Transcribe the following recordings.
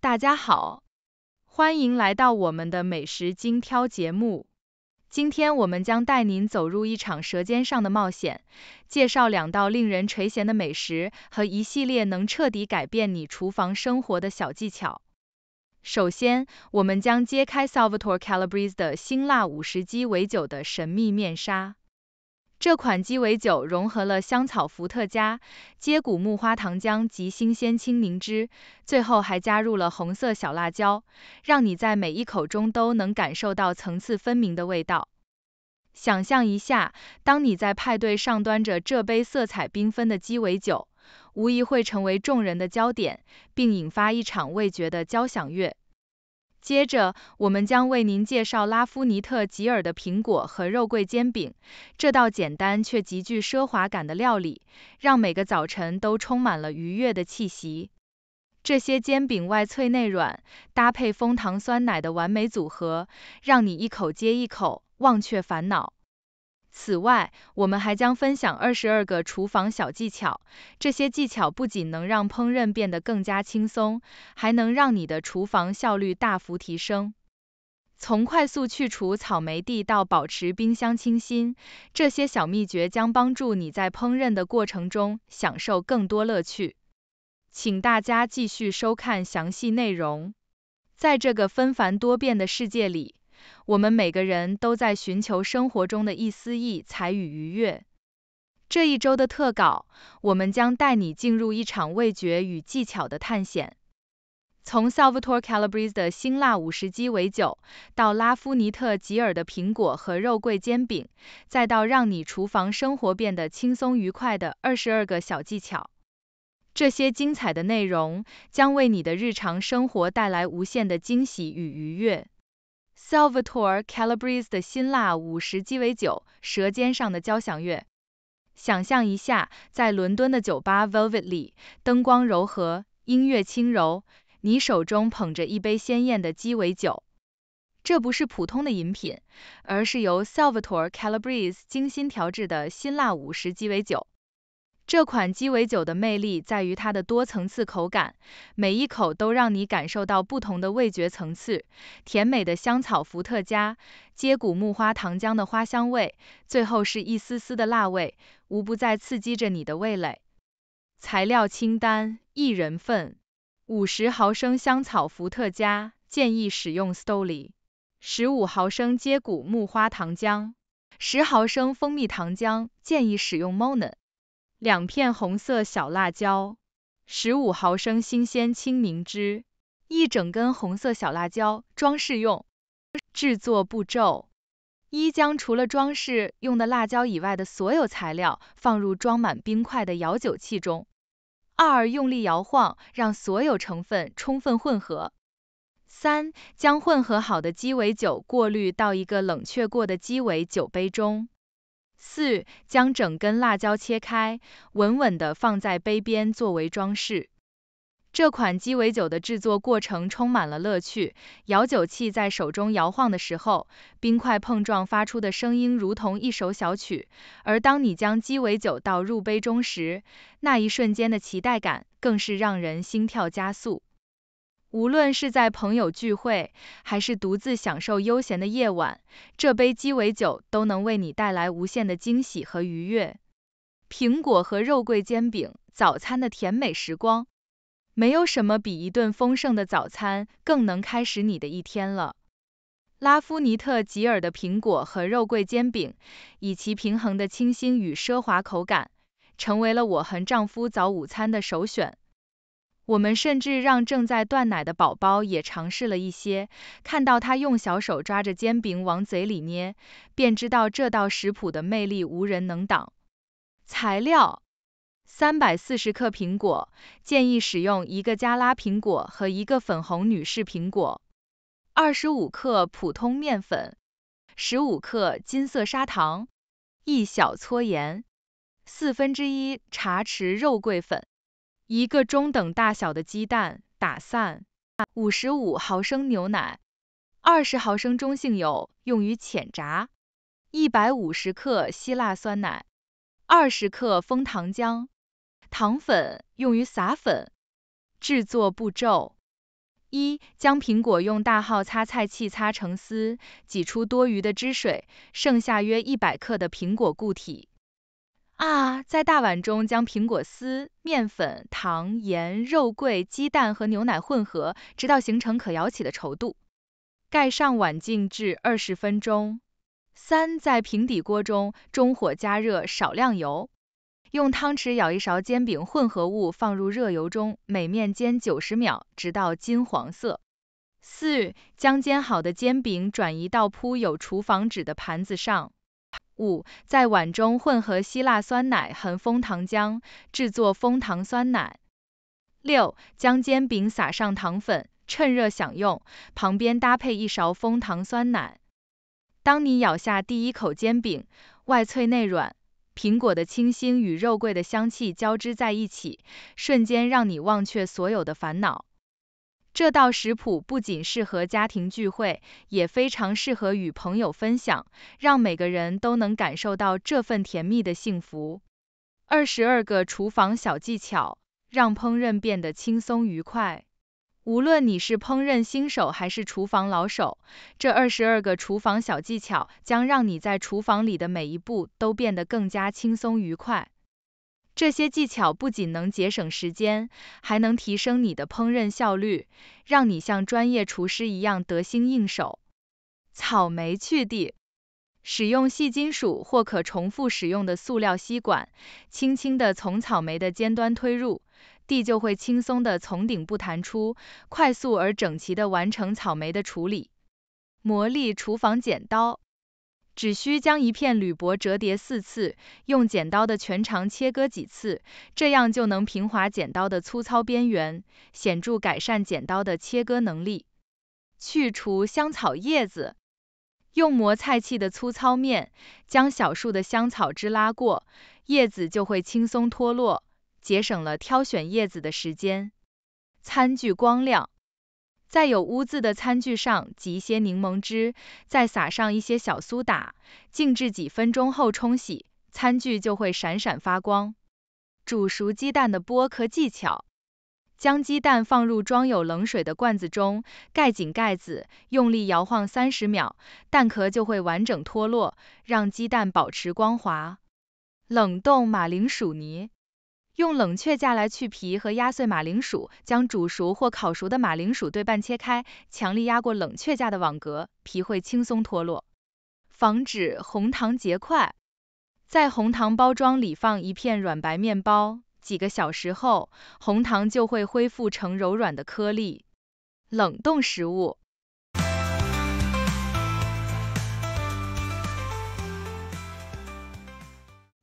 大家好，欢迎来到我们的美食精挑节目。今天我们将带您走入一场舌尖上的冒险，介绍两道令人垂涎的美食和一系列能彻底改变你厨房生活的小技巧。首先，我们将揭开 Salvatore Calabrese 的辛辣五十鸡尾酒的神秘面纱。这款鸡尾酒融合了香草伏特加、接骨木花糖浆及新鲜青柠汁，最后还加入了红色小辣椒，让你在每一口中都能感受到层次分明的味道。想象一下，当你在派对上端着这杯色彩缤纷的鸡尾酒，无疑会成为众人的焦点，并引发一场味觉的交响乐。接着，我们将为您介绍拉夫尼特吉尔的苹果和肉桂煎饼。这道简单却极具奢华感的料理，让每个早晨都充满了愉悦的气息。这些煎饼外脆内软，搭配枫糖酸奶的完美组合，让你一口接一口，忘却烦恼。此外，我们还将分享二十二个厨房小技巧。这些技巧不仅能让烹饪变得更加轻松，还能让你的厨房效率大幅提升。从快速去除草莓蒂到保持冰箱清新，这些小秘诀将帮助你在烹饪的过程中享受更多乐趣。请大家继续收看详细内容。在这个纷繁多变的世界里，我们每个人都在寻求生活中的一丝意彩与愉悦。这一周的特稿，我们将带你进入一场味觉与技巧的探险。从 Salvatore Calabrese 的辛辣五十鸡尾酒，到拉夫尼特吉尔的苹果和肉桂煎饼，再到让你厨房生活变得轻松愉快的二十二个小技巧，这些精彩的内容将为你的日常生活带来无限的惊喜与愉悦。Salvatore Calabrese 的辛辣午时鸡尾酒，舌尖上的交响乐。想象一下，在伦敦的酒吧 v e l v e t 里，灯光柔和，音乐轻柔，你手中捧着一杯鲜艳的鸡尾酒。这不是普通的饮品，而是由 Salvatore Calabrese 精心调制的辛辣午时鸡尾酒。这款鸡尾酒的魅力在于它的多层次口感，每一口都让你感受到不同的味觉层次。甜美的香草伏特加，接骨木花糖浆的花香味，最后是一丝丝的辣味，无不在刺激着你的味蕾。材料清单：一人份，50毫升香草伏特加，建议使用 Stoli；15 毫升接骨木花糖浆；10毫升蜂蜜糖浆，建议使用 Monin。两片红色小辣椒，十五毫升新鲜青柠汁，一整根红色小辣椒，装饰用。制作步骤：一、将除了装饰用的辣椒以外的所有材料放入装满冰块的摇酒器中；二、用力摇晃，让所有成分充分混合；三、将混合好的鸡尾酒过滤到一个冷却过的鸡尾酒杯中。四，将整根辣椒切开，稳稳地放在杯边作为装饰。这款鸡尾酒的制作过程充满了乐趣，摇酒器在手中摇晃的时候，冰块碰撞发出的声音如同一首小曲；而当你将鸡尾酒倒入杯中时，那一瞬间的期待感更是让人心跳加速。无论是在朋友聚会，还是独自享受悠闲的夜晚，这杯鸡尾酒都能为你带来无限的惊喜和愉悦。苹果和肉桂煎饼，早餐的甜美时光。没有什么比一顿丰盛的早餐更能开始你的一天了。拉夫尼特吉尔的苹果和肉桂煎饼，以其平衡的清新与奢华口感，成为了我和丈夫早午餐的首选。我们甚至让正在断奶的宝宝也尝试了一些，看到他用小手抓着煎饼往嘴里捏，便知道这道食谱的魅力无人能挡。材料：三百四十克苹果，建议使用一个加拉苹果和一个粉红女士苹果；二十五克普通面粉；十五克金色砂糖；一小撮盐；四分之一茶匙肉桂粉。一个中等大小的鸡蛋打散，五十五毫升牛奶，二十毫升中性油用于浅炸，一百五十克希腊酸奶，二十克枫糖浆，糖粉用于撒粉。制作步骤：一，将苹果用大号擦菜器擦成丝，挤出多余的汁水，剩下约一百克的苹果固体。啊，在大碗中将苹果丝、面粉、糖、盐、肉桂、鸡蛋和牛奶混合，直到形成可摇起的稠度，盖上碗静置二十分钟。三，在平底锅中中火加热少量油，用汤匙舀一勺煎饼混合物放入热油中，每面煎九十秒，直到金黄色。四，将煎好的煎饼转移到铺有厨房纸的盘子上。五，在碗中混合希腊酸奶和枫糖浆，制作枫糖酸奶。六，将煎饼撒上糖粉，趁热享用，旁边搭配一勺枫糖酸奶。当你咬下第一口煎饼，外脆内软，苹果的清新与肉桂的香气交织在一起，瞬间让你忘却所有的烦恼。这道食谱不仅适合家庭聚会，也非常适合与朋友分享，让每个人都能感受到这份甜蜜的幸福。二十二个厨房小技巧，让烹饪变得轻松愉快。无论你是烹饪新手还是厨房老手，这二十二个厨房小技巧将让你在厨房里的每一步都变得更加轻松愉快。这些技巧不仅能节省时间，还能提升你的烹饪效率，让你像专业厨师一样得心应手。草莓去蒂，使用细金属或可重复使用的塑料吸管，轻轻地从草莓的尖端推入，蒂就会轻松地从顶部弹出，快速而整齐地完成草莓的处理。魔力厨房剪刀。只需将一片铝箔折叠四次，用剪刀的全长切割几次，这样就能平滑剪刀的粗糙边缘，显著改善剪刀的切割能力。去除香草叶子，用磨菜器的粗糙面将小树的香草枝拉过，叶子就会轻松脱落，节省了挑选叶子的时间。餐具光亮。在有污渍的餐具上挤一些柠檬汁，再撒上一些小苏打，静置几分钟后冲洗，餐具就会闪闪发光。煮熟鸡蛋的剥壳技巧：将鸡蛋放入装有冷水的罐子中，盖紧盖子，用力摇晃三十秒，蛋壳就会完整脱落，让鸡蛋保持光滑。冷冻马铃薯泥。用冷却架来去皮和压碎马铃薯，将煮熟或烤熟的马铃薯对半切开，强力压过冷却架的网格，皮会轻松脱落。防止红糖结块，在红糖包装里放一片软白面包，几个小时后，红糖就会恢复成柔软的颗粒。冷冻食物。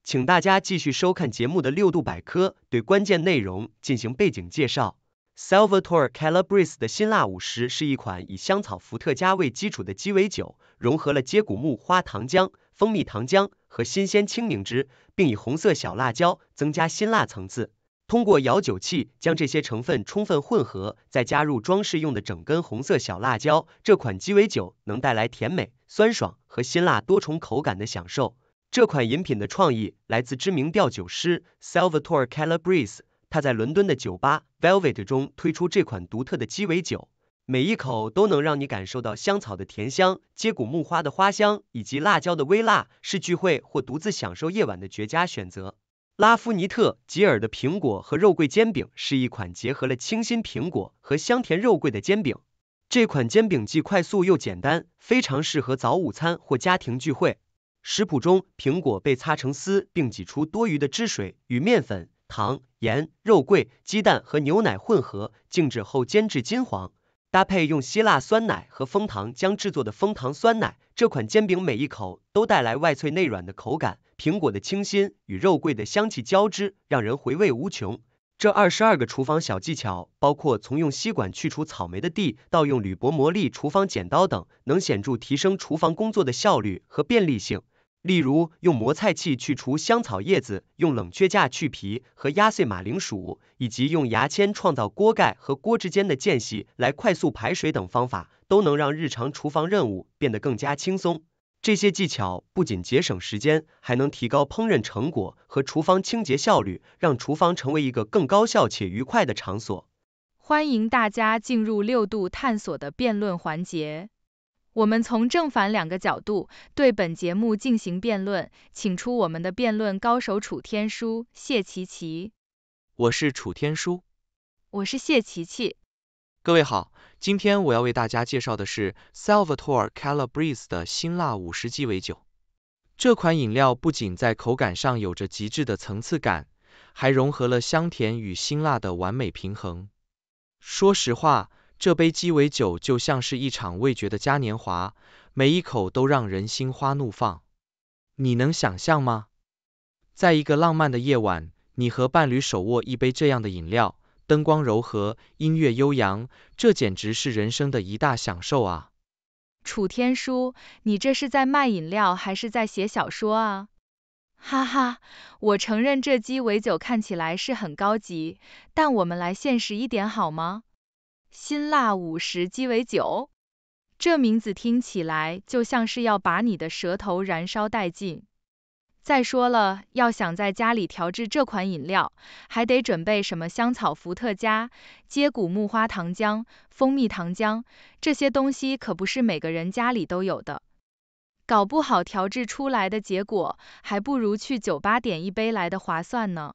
请大家继续收看节目的六度百科，对关键内容进行背景介绍。Salvatore Calabrese 的辛辣五十是一款以香草伏特加为基础的鸡尾酒，融合了接骨木花糖浆、蜂蜜糖浆和新鲜青柠汁，并以红色小辣椒增加辛辣层次。通过摇酒器将这些成分充分混合，再加入装饰用的整根红色小辣椒，这款鸡尾酒能带来甜美、酸爽和辛辣多重口感的享受。这款饮品的创意来自知名调酒师 Salvatore Calabrese，他在伦敦的酒吧 Velvet 中推出这款独特的鸡尾酒，每一口都能让你感受到香草的甜香、接骨木花的花香以及辣椒的微辣，是聚会或独自享受夜晚的绝佳选择。拉夫尼特吉尔的苹果和肉桂煎饼是一款结合了清新苹果和香甜肉桂的煎饼，这款煎饼既快速又简单，非常适合早午餐或家庭聚会。食谱中，苹果被擦成丝，并挤出多余的汁水，与面粉、糖、盐、肉桂、鸡蛋和牛奶混合，静置后煎至金黄。搭配用希腊酸奶和蜂糖浆制作的蜂糖酸奶，这款煎饼每一口都带来外脆内软的口感，苹果的清新与肉桂的香气交织，让人回味无穷。这二十二个厨房小技巧，包括从用吸管去除草莓的蒂到用铝箔膜立厨房剪刀等，能显著提升厨房工作的效率和便利性。例如，用磨菜器去除香草叶子，用冷却架去皮和压碎马铃薯，以及用牙签创造锅盖和锅之间的间隙来快速排水等方法，都能让日常厨房任务变得更加轻松。这些技巧不仅节省时间，还能提高烹饪成果和厨房清洁效率，让厨房成为一个更高效且愉快的场所。欢迎大家进入六度探索的辩论环节。我们从正反两个角度对本节目进行辩论，请出我们的辩论高手楚天舒、谢琪琪。我是楚天舒。我是谢琪琪。各位好，今天我要为大家介绍的是 Salvatore Calabrese 的辛辣五十鸡尾酒。这款饮料不仅在口感上有着极致的层次感，还融合了香甜与辛辣的完美平衡。说实话。这杯鸡尾酒就像是一场味觉的嘉年华，每一口都让人心花怒放。你能想象吗？在一个浪漫的夜晚，你和伴侣手握一杯这样的饮料，灯光柔和，音乐悠扬，这简直是人生的一大享受啊！楚天舒，你这是在卖饮料还是在写小说啊？哈哈，我承认这鸡尾酒看起来是很高级，但我们来现实一点好吗？辛辣午时鸡尾酒，这名字听起来就像是要把你的舌头燃烧殆尽。再说了，要想在家里调制这款饮料，还得准备什么香草伏特加、接骨木花糖浆、蜂蜜糖浆，这些东西可不是每个人家里都有的。搞不好调制出来的结果，还不如去酒吧点一杯来的划算呢。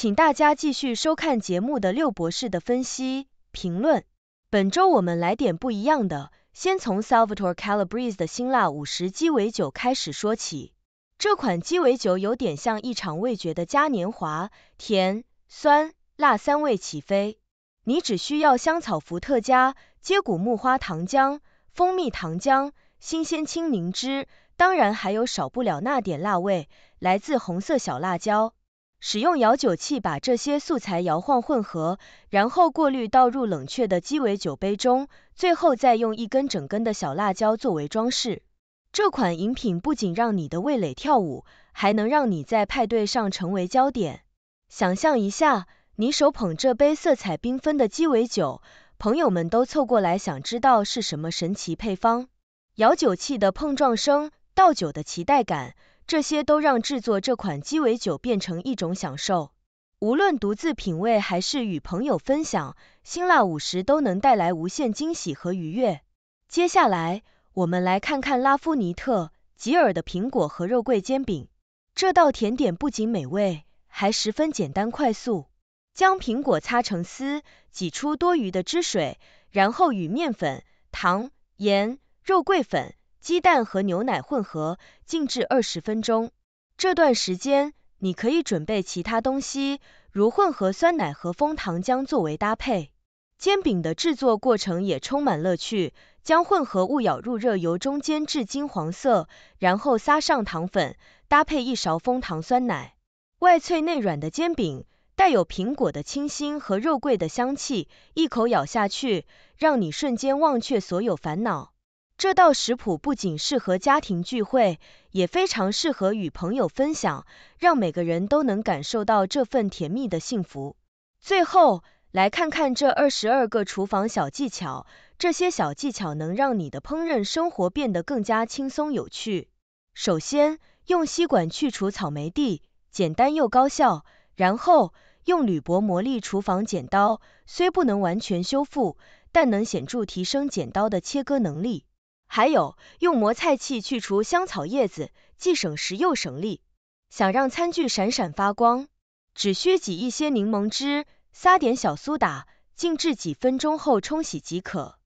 请大家继续收看节目的六博士的分析评论。本周我们来点不一样的，先从 Salvatore Calabrese 的辛辣五十鸡尾酒开始说起。这款鸡尾酒有点像一场味觉的嘉年华，甜、酸、辣三味起飞。你只需要香草伏特加、接骨木花糖浆、蜂蜜糖浆、新鲜青柠汁，当然还有少不了那点辣味，来自红色小辣椒。使用摇酒器把这些素材摇晃混合，然后过滤倒入冷却的鸡尾酒杯中，最后再用一根整根的小辣椒作为装饰。这款饮品不仅让你的味蕾跳舞，还能让你在派对上成为焦点。想象一下，你手捧这杯色彩缤纷的鸡尾酒，朋友们都凑过来想知道是什么神奇配方。摇酒器的碰撞声，倒酒的期待感。这些都让制作这款鸡尾酒变成一种享受。无论独自品味还是与朋友分享，辛辣五十都能带来无限惊喜和愉悦。接下来，我们来看看拉夫尼特吉尔的苹果和肉桂煎饼。这道甜点不仅美味，还十分简单快速。将苹果擦成丝，挤出多余的汁水，然后与面粉、糖、盐、肉桂粉。鸡蛋和牛奶混合，静置二十分钟。这段时间你可以准备其他东西，如混合酸奶和枫糖浆作为搭配。煎饼的制作过程也充满乐趣，将混合物舀入热油中煎至金黄色，然后撒上糖粉，搭配一勺枫糖酸奶。外脆内软的煎饼，带有苹果的清新和肉桂的香气，一口咬下去，让你瞬间忘却所有烦恼。这道食谱不仅适合家庭聚会，也非常适合与朋友分享，让每个人都能感受到这份甜蜜的幸福。最后，来看看这二十二个厨房小技巧，这些小技巧能让你的烹饪生活变得更加轻松有趣。首先，用吸管去除草莓蒂，简单又高效。然后，用铝箔磨砺厨房剪刀，虽不能完全修复，但能显著提升剪刀的切割能力。还有，用磨菜器去除香草叶子，既省时又省力。想让餐具闪闪发光，只需挤一些柠檬汁，撒点小苏打，静置几分钟后冲洗即可。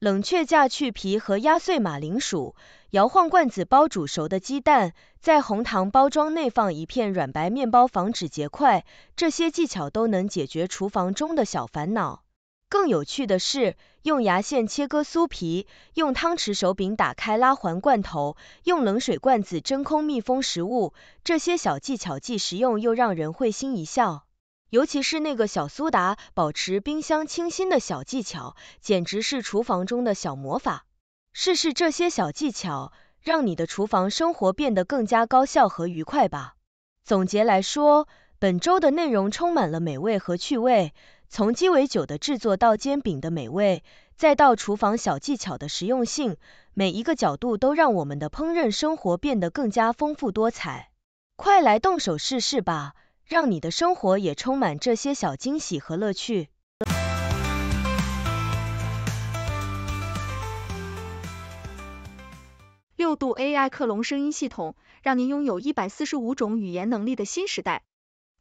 冷却架去皮和压碎马铃薯，摇晃罐子包煮熟的鸡蛋，在红糖包装内放一片软白面包防止结块。这些技巧都能解决厨房中的小烦恼。更有趣的是，用牙线切割酥皮，用汤匙手柄打开拉环罐头，用冷水罐子真空密封食物，这些小技巧既实用又让人会心一笑。尤其是那个小苏打保持冰箱清新的小技巧，简直是厨房中的小魔法。试试这些小技巧，让你的厨房生活变得更加高效和愉快吧。总结来说，本周的内容充满了美味和趣味。从鸡尾酒的制作到煎饼的美味，再到厨房小技巧的实用性，每一个角度都让我们的烹饪生活变得更加丰富多彩。快来动手试试吧，让你的生活也充满这些小惊喜和乐趣。六度 AI 克隆声音系统，让您拥有一百四十五种语言能力的新时代。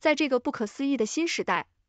在这个不可思议的新时代。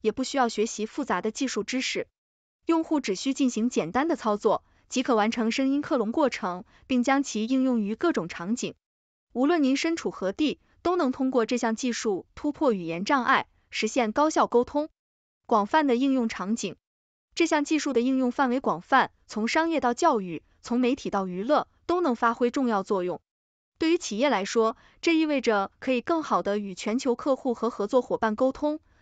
也不需要学习复杂的技术知识，用户只需进行简单的操作，即可完成声音克隆过程，并将其应用于各种场景。无论您身处何地，都能通过这项技术突破语言障碍，实现高效沟通。广泛的应用场景，这项技术的应用范围广泛，从商业到教育，从媒体到娱乐，都能发挥重要作用。对于企业来说，这意味着可以更好的与全球客户和合作伙伴沟通。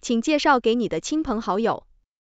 请介绍给你的亲朋好友。